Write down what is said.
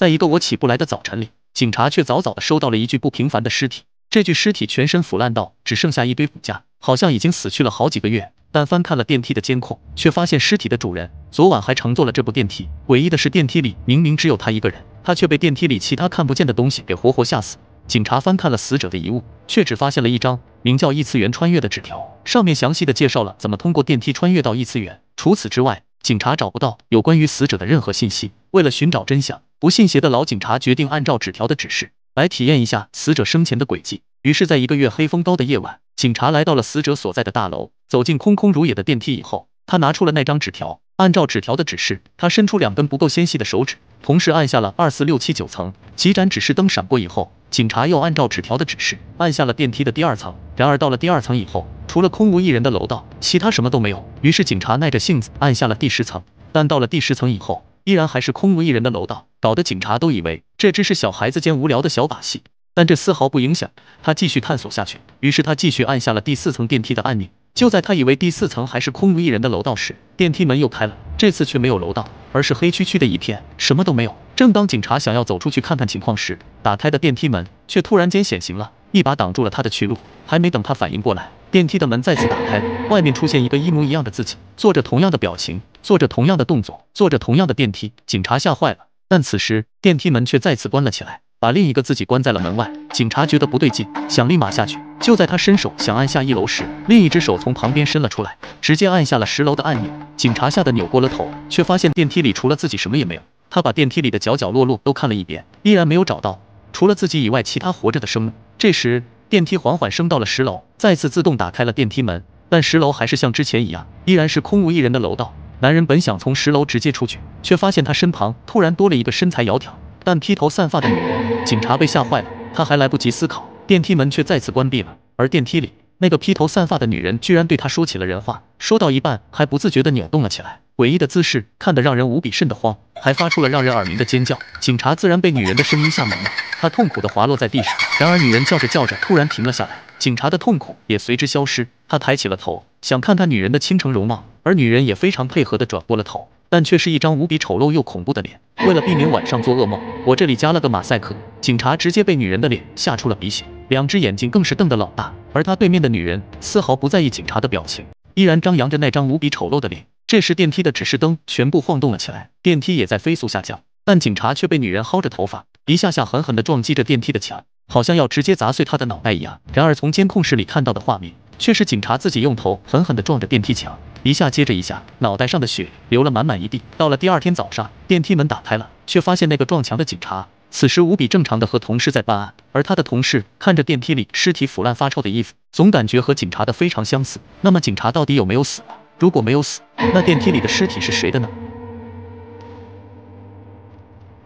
在一个我起不来的早晨里，警察却早早的收到了一具不平凡的尸体。这具尸体全身腐烂到只剩下一堆骨架，好像已经死去了好几个月。但翻看了电梯的监控，却发现尸体的主人昨晚还乘坐了这部电梯。诡异的是，电梯里明明只有他一个人，他却被电梯里其他看不见的东西给活活吓死。警察翻看了死者的遗物，却只发现了一张名叫《异次元穿越》的纸条，上面详细的介绍了怎么通过电梯穿越到异次元。除此之外，警察找不到有关于死者的任何信息。为了寻找真相。不信邪的老警察决定按照纸条的指示来体验一下死者生前的轨迹。于是，在一个月黑风高的夜晚，警察来到了死者所在的大楼，走进空空如也的电梯以后，他拿出了那张纸条，按照纸条的指示，他伸出两根不够纤细的手指，同时按下了二四六七九层。几盏指示灯闪过以后，警察又按照纸条的指示按下了电梯的第二层。然而，到了第二层以后，除了空无一人的楼道，其他什么都没有。于是，警察耐着性子按下了第十层，但到了第十层以后。依然还是空无一人的楼道，搞得警察都以为这只是小孩子间无聊的小把戏，但这丝毫不影响他继续探索下去。于是他继续按下了第四层电梯的按钮。就在他以为第四层还是空无一人的楼道时，电梯门又开了，这次却没有楼道，而是黑黢黢的一片，什么都没有。正当警察想要走出去看看情况时，打开的电梯门却突然间显形了，一把挡住了他的去路。还没等他反应过来，电梯的门再次打开，外面出现一个一模一样的自己，做着同样的表情。做着同样的动作，坐着同样的电梯，警察吓坏了。但此时电梯门却再次关了起来，把另一个自己关在了门外。警察觉得不对劲，想立马下去。就在他伸手想按下一楼时，另一只手从旁边伸了出来，直接按下了十楼的按钮。警察吓得扭过了头，却发现电梯里除了自己什么也没有。他把电梯里的角角落落都看了一遍，依然没有找到除了自己以外其他活着的生命。这时电梯缓缓升到了十楼，再次自动打开了电梯门，但十楼还是像之前一样，依然是空无一人的楼道。男人本想从十楼直接出去，却发现他身旁突然多了一个身材窈窕但披头散发的女人。警察被吓坏了，他还来不及思考，电梯门却再次关闭了。而电梯里那个披头散发的女人居然对他说起了人话，说到一半还不自觉的扭动了起来，诡异的姿势看得让人无比瘆得慌，还发出了让人耳鸣的尖叫。警察自然被女人的声音吓懵了，他痛苦的滑落在地上。然而女人叫着叫着突然停了下来，警察的痛苦也随之消失。他抬起了头，想看看女人的倾城容貌。而女人也非常配合的转过了头，但却是一张无比丑陋又恐怖的脸。为了避免晚上做噩梦，我这里加了个马赛克。警察直接被女人的脸吓出了鼻血，两只眼睛更是瞪得老大。而他对面的女人丝毫不在意警察的表情，依然张扬着那张无比丑陋的脸。这时电梯的指示灯全部晃动了起来，电梯也在飞速下降。但警察却被女人薅着头发，一下下狠狠的撞击着电梯的墙，好像要直接砸碎他的脑袋一样。然而从监控室里看到的画面。却是警察自己用头狠狠的撞着电梯墙，一下接着一下，脑袋上的血流了满满一地。到了第二天早上，电梯门打开了，却发现那个撞墙的警察此时无比正常的和同事在办案。而他的同事看着电梯里尸体腐烂发臭的衣服，总感觉和警察的非常相似。那么警察到底有没有死？如果没有死，那电梯里的尸体是谁的呢？